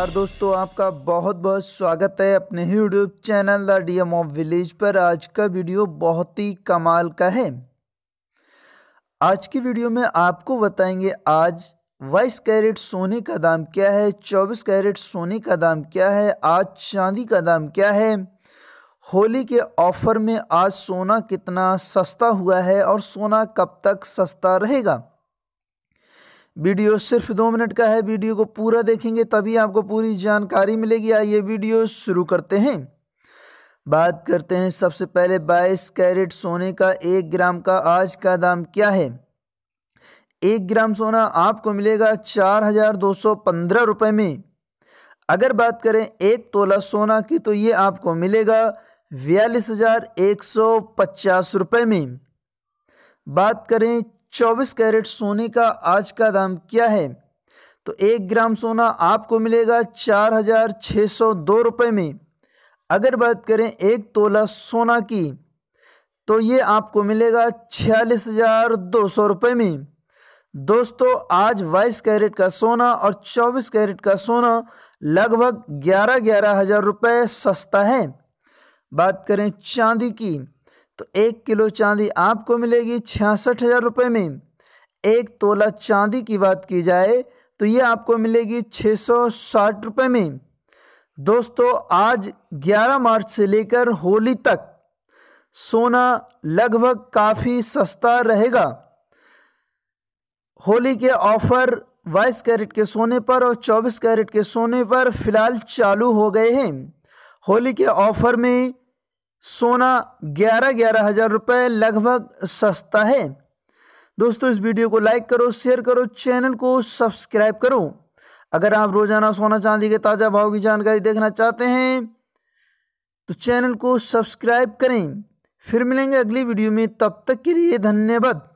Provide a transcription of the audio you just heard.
नमस्कार दोस्तों आपका बहुत बहुत स्वागत है अपने YouTube channel the D M of village पर आज का वीडियो बहुत ही कमाल का है आज की वीडियो में आपको बताएंगे आज बाईस कैरेट सोने का दाम क्या है चौबीस कैरेट सोने का दाम क्या है आज चांदी का दाम क्या है होली के ऑफर में आज सोना कितना सस्ता हुआ है और सोना कब तक सस्ता रहेगा वीडियो सिर्फ दो मिनट का है वीडियो को पूरा देखेंगे तभी आपको पूरी जानकारी मिलेगी आइए वीडियो शुरू करते हैं बात करते हैं सबसे पहले 22 कैरेट सोने का एक ग्राम का आज का दाम क्या है एक ग्राम सोना आपको मिलेगा चार हजार दो सौ पंद्रह रुपये में अगर बात करें एक तोला सोना की तो ये आपको मिलेगा बयालीस हजार एक सौ पचास रुपये में बात करें 24 कैरेट सोने का आज का दाम क्या है तो एक ग्राम सोना आपको मिलेगा चार हजार छः सौ दो रुपये में अगर बात करें एक तोला सोना की तो ये आपको मिलेगा छियालीस हजार दो सौ रुपये में दोस्तों आज बाईस कैरेट का सोना और चौबीस कैरेट का सोना लगभग ग्यारह ग्यारह हजार रुपये सस्ता है बात करें चांदी की तो एक किलो चांदी आपको मिलेगी छियासठ हज़ार रुपये में एक तोला चांदी की बात की जाए तो ये आपको मिलेगी छः सौ साठ रुपये में दोस्तों आज 11 मार्च से लेकर होली तक सोना लगभग काफ़ी सस्ता रहेगा होली के ऑफ़र बाईस कैरेट के सोने पर और चौबीस कैरेट के सोने पर फ़िलहाल चालू हो गए हैं होली के ऑफ़र में सोना ग्यारह ग्यारह हज़ार रुपये लगभग सस्ता है दोस्तों इस वीडियो को लाइक करो शेयर करो चैनल को सब्सक्राइब करो अगर आप रोज़ाना सोना चांदी के ताज़ा भाव की जानकारी देखना चाहते हैं तो चैनल को सब्सक्राइब करें फिर मिलेंगे अगली वीडियो में तब तक के लिए धन्यवाद